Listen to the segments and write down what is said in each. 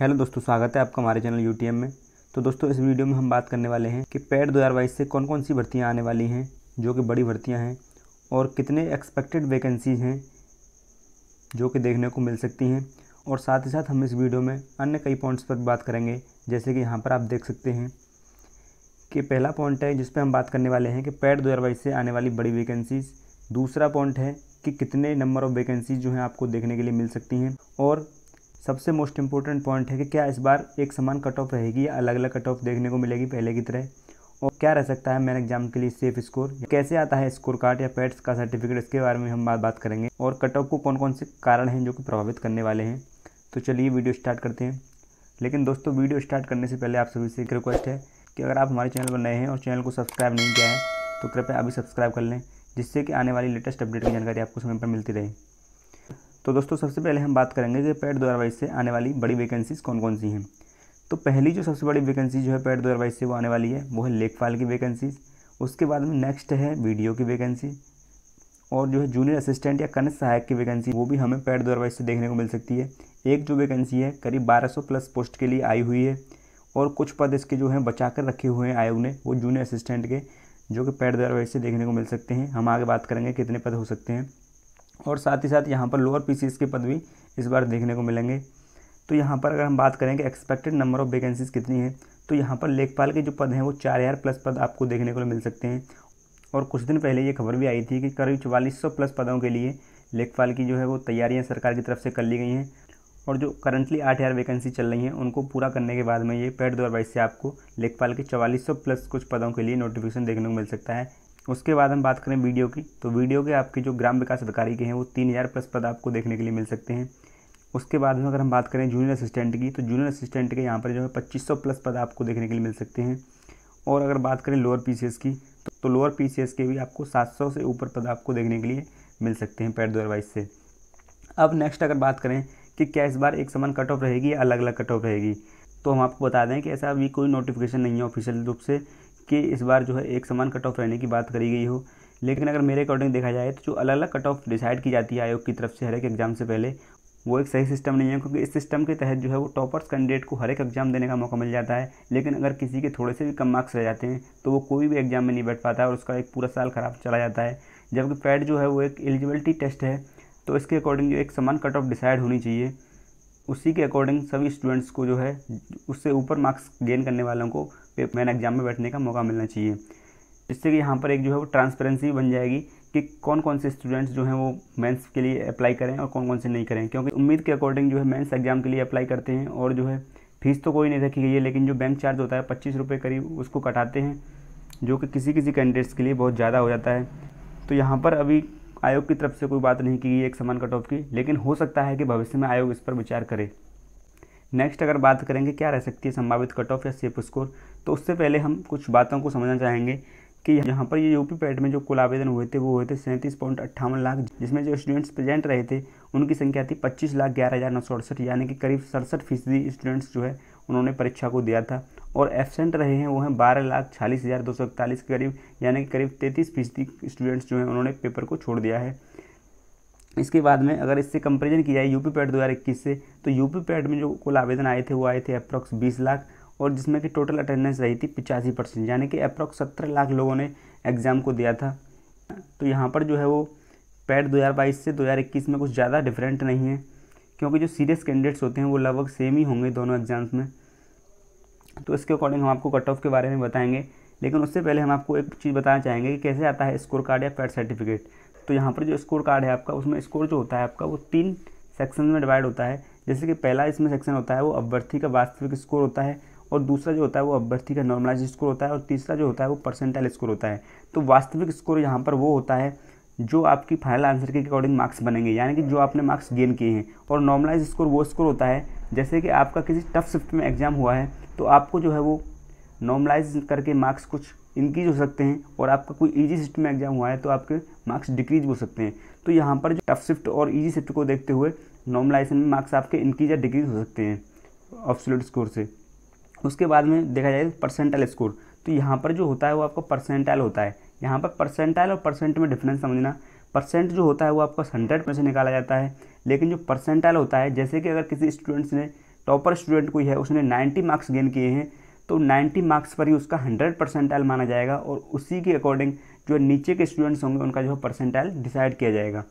hello दोस्तों स्वागत है आपका हमारे चैनल यूटीएम में तो दोस्तों इस वीडियो में हम बात करने वाले हैं कि पेड 2022 से कौन कौन सी भर्तियाँ आने वाली हैं जो कि बड़ी भर्तियाँ हैं और कितने एक्सपेक्टेड वैकेंसीज हैं जो कि देखने को मिल सकती हैं और साथ ही साथ हम इस वीडियो में अन्य कई पॉइंट्स पर बात करेंगे जैसे कि यहाँ पर आप देख सकते हैं कि पहला पॉइंट है जिस पर हम बात करने वाले हैं कि पैड दो से आने वाली बड़ी वैकेंसीज़ दूसरा पॉइंट है कि कितने नंबर ऑफ़ वैकेंसीज जो हैं आपको देखने के लिए मिल सकती हैं और सबसे मोस्ट इंपॉर्टेंट पॉइंट है कि क्या इस बार एक समान कट ऑफ रहेगी या अलग अलग कट ऑफ देखने को मिलेगी पहले की तरह और क्या रह सकता है मैन एग्जाम के लिए सेफ स्कोर कैसे आता है स्कोर कार्ड या पैट्स का सर्टिफिकेट इसके बारे में हम बात बात करेंगे और कट ऑफ को कौन कौन से कारण हैं जो कि प्रभावित करने वाले हैं तो चलिए वीडियो स्टार्ट करते हैं लेकिन दोस्तों वीडियो स्टार्ट करने से पहले आप सभी से एक रिक्वेस्ट है कि अगर आप हमारे चैनल पर नए हैं और चैनल को सब्सक्राइब नहीं किया है तो कृपया अभी सब्सक्राइब कर लें जिससे कि आने वाली लेटेस्ट अपडेट की जानकारी आपको समय पर मिलती रहे तो दोस्तों सबसे पहले हम बात करेंगे कि पैट दो से आने वाली बड़ी वैकेंसीज़ कौन कौन सी हैं तो पहली जो सबसे बड़ी वैकेंसी जो है पैट दो से वो आने वाली है वो है लेखपाल की वैकेंसीज उसके बाद में नेक्स्ट है वीडियो की वैकेंसी और जो है जूनियर असिस्टेंट या कनिष्ठ सहायक की वैकेंसी वो भी हमें पेड दो से देखने को मिल सकती है एक जो वैकेंसी है करीब बारह प्लस पोस्ट के लिए आई हुई है और कुछ पद इसके जो हैं बचा कर रखे हुए हैं आयोग ने वो जूनियर असिस्टेंट के जो कि पैड दो से देखने को मिल सकते हैं हम आगे बात करेंगे कितने पद हो सकते हैं और साथ ही साथ यहाँ पर लोअर पी के पद भी इस बार देखने को मिलेंगे तो यहाँ पर अगर हम बात करें कि एक्सपेक्टेड नंबर ऑफ़ वैकेंसीज़ कितनी है तो यहाँ पर लेखपाल के जो पद हैं वो चार हज़ार प्लस पद आपको देखने को मिल सकते हैं और कुछ दिन पहले ये खबर भी आई थी कि करीब चवालीस सौ प्लस पदों के लिए लेखपाल की जो है वो तैयारियाँ सरकार की तरफ से कर ली गई हैं और जो करंटली आठ हज़ार वैकेंसी चल रही हैं उनको पूरा करने के बाद में ये पेड दो से आपको लेखपाल के चवालीस सौ प्लस कुछ पदों के लिए नोटिफिकेशन देखने को मिल सकता है उसके बाद हम बात करें वीडियो की तो वीडियो के आपके जो ग्राम विकास अधिकारी के हैं वो तीन हज़ार प्लस पद आपको देखने के लिए मिल सकते हैं उसके बाद में अगर हम बात करें जूनियर असिस्टेंट की तो जूनियर असिस्टेंट के यहाँ पर जो है पच्चीस सौ प्लस पद आपको देखने के लिए मिल सकते हैं और अगर बात करें लोअर पी की तो, तो लोअर पी के भी आपको सात सौ से ऊपर पद आपको देखने के लिए मिल सकते हैं पैड दो से अब नेक्स्ट अगर बात करें कि क्या इस बार एक समान कट ऑफ रहेगी या अलग अलग कट ऑफ रहेगी तो हम आपको बता दें कि ऐसा अभी कोई नोटिफिकेशन नहीं है ऑफिशियल रूप से के इस बार जो है एक समान कट ऑफ रहने की बात करी गई हो लेकिन अगर मेरे अकॉर्डिंग देखा जाए तो जो अलग अलग कट ऑफ डिसाइड की जाती है आयोग की तरफ से हर एक एग्जाम से पहले वो एक सही सिस्टम नहीं है क्योंकि इस सिस्टम के तहत जो है वो टॉपर्स कैंडिडेट को हर एक एग्जाम देने का मौका मिल जाता है लेकिन अगर किसी के थोड़े से भी कम मार्क्स रह जाते हैं तो वो कोई भी एग्जाम में नहीं बैठ पाता और उसका एक पूरा साल खराब चला जाता है जबकि पैड जो है वो एक एलिजिबिलिटी टेस्ट है तो इसके अकॉर्डिंग जो एक समान कट ऑफ डिसाइड होनी चाहिए उसी के अकॉर्डिंग सभी स्टूडेंट्स को जो है उससे ऊपर मार्क्स गेन करने वालों को मैन एग्जाम में बैठने का मौका मिलना चाहिए जिससे कि यहाँ पर एक जो है वो ट्रांसपेरेंसी बन जाएगी कि कौन कौन से स्टूडेंट्स जो हैं वो मेंस के लिए अप्लाई करें और कौन कौन से नहीं करें क्योंकि उम्मीद के अकॉर्डिंग जो है मेंस एग्जाम के लिए अप्लाई करते हैं और जो है फीस तो कोई नहीं रखी गई है लेकिन जो बैंक चार्ज होता है पच्चीस रुपये करीब उसको कटाते हैं जो कि किसी किसी कैंडिडेट्स के लिए बहुत ज़्यादा हो जाता है तो यहाँ पर अभी आयोग की तरफ से कोई बात नहीं की गई एक समान कट ऑफ की लेकिन हो सकता है कि भविष्य में आयोग इस पर विचार करे नेक्स्ट अगर बात करेंगे क्या रह सकती है संभावित कट ऑफ या सेप स्कोर तो उससे पहले हम कुछ बातों को समझना चाहेंगे कि यहाँ पर ये यूपी पैट में जो कुल आवेदन हुए थे वो हुए थे सैंतीस पॉइंट अट्ठावन लाख जिसमें जो स्टूडेंट्स प्रेजेंट रहे थे उनकी संख्या थी पच्चीस लाख ग्यारह हज़ार नौ सौ अड़सठ यानी कि करीब सड़सठ फीसदी स्टूडेंट्स जो है उन्होंने परीक्षा को दिया था और एबसेंट रहे हैं वो हैं बारह लाख छालीस हज़ार दो सौ इकतालीस के करीब यानी कि करीब तैंतीस फीसदी स्टूडेंट्स जो हैं उन्होंने पेपर को छोड़ दिया है इसके बाद में अगर इससे कंपेरिजन की जाए यूपी पैड दो से तो यूपी पैड में जो कुल आवेदन आए थे वो आए थे अप्रॉक्स बीस लाख और जिसमें कि टोटल अटेंडेंस रही थी पिचासी परसेंट यानी कि अप्रॉक्स सत्रह लाख लोगों ने एग्ज़ाम को दिया था तो यहाँ पर जो है वो पैड 2022 से 2021 में कुछ ज़्यादा डिफरेंट नहीं है क्योंकि जो सीरियस कैंडिडेट्स होते हैं वो लगभग सेम ही होंगे दोनों एग्ज़ाम्स में तो इसके अकॉर्डिंग हम आपको कट ऑफ के बारे में बताएंगे लेकिन उससे पहले हम आपको एक चीज़ बताना चाहेंगे कि कैसे आता है स्कोर कार्ड या पैड सर्टिफिकेट तो यहाँ पर जो स्कोर कार्ड है आपका उसमें स्कोर जो होता है आपका वो तीन सेक्शन में डिवाइड होता है जैसे कि पहला इसमें सेक्शन होता है वो अभ्यर्थी का वास्तविक स्कोर होता है और दूसरा जो होता है वो अभ्यर्थी का नॉर्मलाइज स्कोर होता है और तीसरा जो होता है वो परसेंटाइल स्कोर होता है तो वास्तविक स्कोर यहाँ पर वो होता है जो आपकी फाइनल आंसर के अकॉर्डिंग मार्क्स बनेंगे यानी कि जो आपने मार्क्स गेन किए हैं और नॉर्मलाइज स्कोर वो स्कोर होता है जैसे कि आपका किसी टफ शिफ्ट में एग्ज़ाम हुआ है तो आपको जो है वो नॉर्मलाइज करके मार्क्स कुछ इंक्रीज हो सकते हैं और आपका कोई ईजी शिफ्ट में एग्जाम हुआ है तो आपके मार्क्स डिक्रीज हो सकते हैं तो यहाँ पर जो टफ शिफ्ट और ईजी शिफ्ट को देखते हुए नॉर्मलाइजेशन में मार्क्स आपके इंक्रीज या डिक्रीज हो सकते हैं ऑब्सोल्यूट स्कोर से उसके बाद में देखा जाए परसेंटाइल स्कोर तो यहाँ पर जो होता है वो आपका परसेंटाइल होता है यहाँ पर परसेंटाइल और परसेंट में डिफरेंस समझना परसेंट जो होता है वो आपका हंड्रेड में से निकाला जाता है लेकिन जो परसेंटाइल होता है जैसे कि अगर किसी स्टूडेंट्स ने टॉपर स्टूडेंट कोई है उसने नाइन्टी मार्क्स गेन किए हैं तो 90 मार्क्स पर ही उसका 100 परसेंटाइल माना जाएगा और उसी के अकॉर्डिंग जो नीचे के स्टूडेंट्स होंगे उनका जो है परसेंटाइल डिसाइड किया जाएगा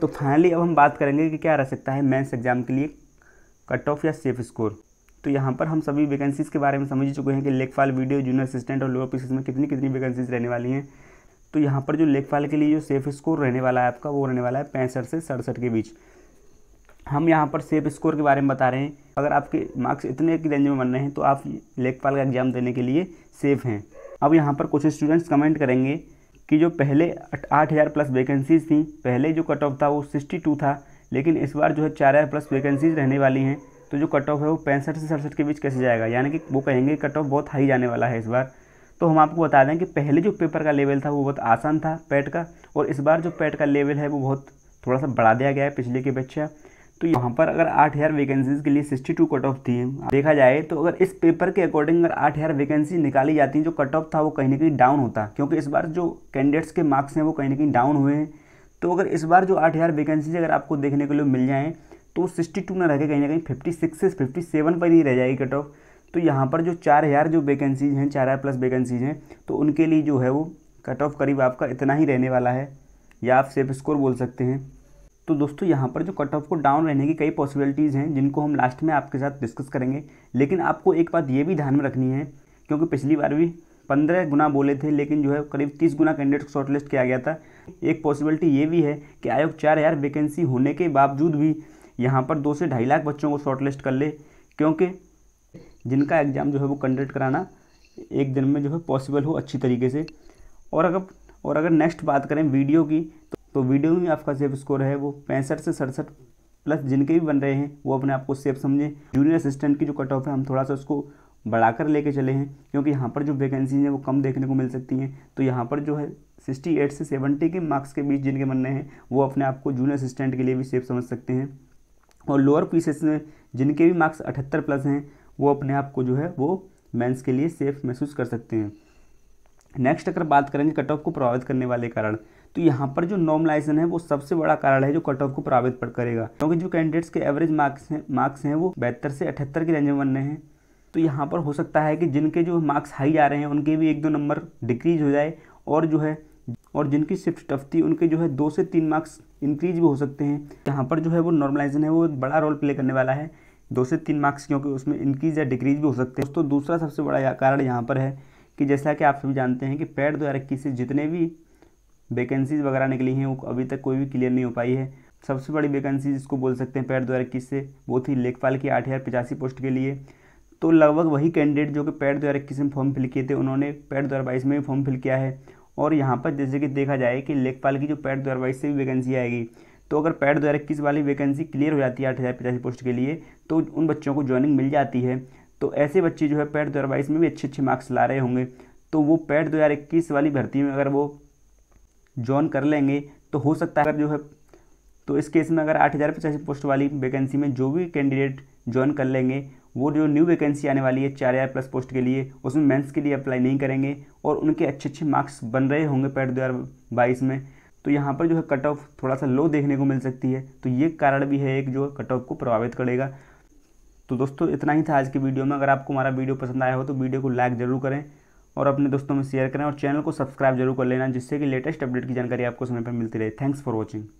तो फाइनली अब हम बात करेंगे कि क्या रह सकता है मेंस एग्ज़ाम के लिए कट ऑफ या सेफ स्कोर तो यहाँ पर हम सभी वैकेंसीज़ के बारे में समझ चुके हैं कि लेखपाल वीडियो जूनियर असिस्टेंट और लोअर पीसीज में कितनी कितनी वैकेंसीज रहने वाली हैं तो यहाँ पर जो लेखपाल के लिए जो सेफ स्कोर रहने वाला है आपका वो रहने वाला है पैंसठ से सड़सठ के बीच हम यहाँ पर सेफ स्कोर के बारे में बता रहे हैं अगर आपके मार्क्स इतने की रेंज में बन रहे हैं तो आप लेखपाल का एग्ज़ाम देने के लिए सेफ़ हैं अब यहाँ पर कुछ स्टूडेंट्स कमेंट करेंगे कि जो पहले आठ हज़ार प्लस वैकेंसीज थी पहले जो कट ऑफ था वो सिक्सटी टू था लेकिन इस बार जो है चार हज़ार प्लस वैकेंसीज रहने वाली हैं तो जो कट ऑफ है वो पैंसठ से सड़सठ के बीच कैसे जाएगा यानी कि वो कहेंगे कट ऑफ बहुत हाई जाने वाला है इस बार तो हम आपको बता दें कि पहले जो पेपर का लेवल था वो बहुत आसान था पैट का और इस बार जो पैट का लेवल है वो बहुत थोड़ा सा बढ़ा दिया गया है पिछले की अपेक्षा तो यहाँ पर अगर आठ हज़ार वैकेंसीज के लिए सिक्सटी टू कट ऑफ थी देखा जाए तो अगर इस पेपर के अकॉर्डिंग अगर आठ हज़ार वैकेंसी निकाली जाती हैं जो कट ऑफ था वो कहीं ना कहीं डाउन होता क्योंकि इस बार जो कैंडिडेट्स के मार्क्स हैं वो कहीं ना कहीं डाउन हुए हैं तो अगर इस बार जो आठ हज़ार वैकेंसीज अगर आपको देखने के लिए मिल जाएँ तो सिक्सटी टू ना रह के कहीं ना कहीं फिफ्टी सिक्स से फिफ्टी सेवन पर ही रह जाएगी कट ऑफ तो यहाँ पर जो चार हज़ार जो वैकेंसीज हैं चार हज़ार प्लस वैकेंसीज हैं तो उनके लिए जो है वो कट ऑफ करीब आपका इतना ही रहने वाला है या आप सेफ स्कोर बोल सकते हैं तो दोस्तों यहाँ पर जो कट ऑफ को डाउन रहने की कई पॉसिबिलिटीज़ हैं जिनको हम लास्ट में आपके साथ डिस्कस करेंगे लेकिन आपको एक बात ये भी ध्यान में रखनी है क्योंकि पिछली बार भी पंद्रह गुना बोले थे लेकिन जो है करीब तीस गुना कैंडिडेट को शॉर्टलिस्ट किया गया था एक पॉसिबिलिटी ये भी है कि आयोग चार हज़ार वैकेंसी होने के बावजूद भी यहाँ पर दो से ढाई लाख बच्चों को शॉर्टलिस्ट कर ले क्योंकि जिनका एग्ज़ाम जो है वो कंडक्ट कराना एक दिन में जो है पॉसिबल हो अच्छी तरीके से और अगर और अगर नेक्स्ट बात करें वीडियो की तो तो वीडियो में आपका सेफ स्कोर है वो पैंसठ से सड़सठ प्लस जिनके भी बन रहे हैं वो अपने आप को सेफ समझें जूनियर असिस्टेंट की जो कट ऑफ है हम थोड़ा सा उसको बढ़ाकर लेके चले हैं क्योंकि यहाँ पर जो वैकेंसीज हैं वो कम देखने को मिल सकती हैं तो यहाँ पर जो है सिक्सटी एट से सेवेंटी के मार्क्स के बीच जिनके बनने हैं वो अपने आप को जूनियर असिस्टेंट के लिए भी सेफ समझ सकते हैं और लोअर पीसेस में जिनके भी मार्क्स अठहत्तर प्लस हैं वो अपने आप को जो है वो मेंस के लिए सेफ महसूस कर सकते हैं नेक्स्ट अगर बात करेंगे कट ऑफ को प्रभावित करने वाले कारण तो यहाँ पर जो नॉर्मलाइजेशन है वो सबसे बड़ा कारण है जो कट ऑफ को प्रभावित करेगा क्योंकि जो कैंडिडेट्स के एवरेज मार्क्स हैं मार्क्स हैं वो बहत्तर से अठहत्तर के रेंज में बनने हैं तो यहाँ पर हो सकता है कि जिनके जो मार्क्स हाई जा रहे हैं उनके भी एक दो नंबर डिक्रीज हो जाए और जो है और जिनकी शिफ्ट टफ थी उनके जो है दो से तीन मार्क्स इंक्रीज भी हो सकते हैं यहाँ पर जो है वो नॉर्मलाइजेशन है वो बड़ा रोल प्ले करने वाला है दो से तीन मार्क्स क्योंकि उसमें इंक्रीज या डिक्रीज भी हो सकते हैं दोस्तों दूसरा सबसे बड़ा कारण यहाँ पर है कि जैसा कि आप सभी जानते हैं कि पैड दो से जितने भी वैकेंसीज वगैरह निकली हैं वो अभी तक कोई भी क्लियर नहीं हो पाई है सबसे बड़ी वैकेंसी जिसको बोल सकते हैं पैट दो हज़ार इक्कीस से वो थी लेखपाल की आठ हज़ार पचासी पोस्ट के लिए तो लगभग वही कैंडिडेट जो कि पैट दो हज़ार इक्कीस में फॉर्म फिल किए थे उन्होंने पैट दो हज़ार बाईस में भी फॉर्म फिल किया है और यहाँ पर जैसे कि देखा जाए कि लेखपाल की जो पैट दो हज़ार बाईस से भी वैकेंसी आएगी तो अगर पैट दो हज़ार इक्कीस वाली वैकेंसी क्लियर हो जाती है आठ हज़ार पचासी पोस्ट के लिए तो उन बच्चों को ज्वाइनिंग मिल जाती है तो ऐसे बच्चे जो है पैट दो हज़ार बाईस में भी अच्छे अच्छे मार्क्स ला रहे होंगे तो वो पैट दो हज़ार इक्कीस वाली भर्ती में अगर वो ज्वाइन कर लेंगे तो हो सकता है अगर जो है तो इस केस में अगर आठ हज़ार पचासी पोस्ट वाली वैकेंसी में जो भी कैंडिडेट ज्वाइन कर लेंगे वो जो न्यू वैकेंसी आने वाली है चार हज़ार प्लस पोस्ट के लिए उसमें मेंस के लिए अप्लाई नहीं करेंगे और उनके अच्छे अच्छे मार्क्स बन रहे होंगे पैट दो में तो यहाँ पर जो है कट ऑफ थोड़ा सा लो देखने को मिल सकती है तो ये कारण भी है एक जो कट ऑफ को प्रभावित करेगा तो दोस्तों इतना ही था आज की वीडियो में अगर आपको हमारा वीडियो पसंद आया हो तो वीडियो को लाइक ज़रूर करें और अपने दोस्तों में शेयर करें और चैनल को सब्सक्राइब जरूर कर लेना जिससे कि लेटेस्ट अपडेट की जानकारी आपको समय पर मिलती रहे थैंक्स फॉर वॉचिंग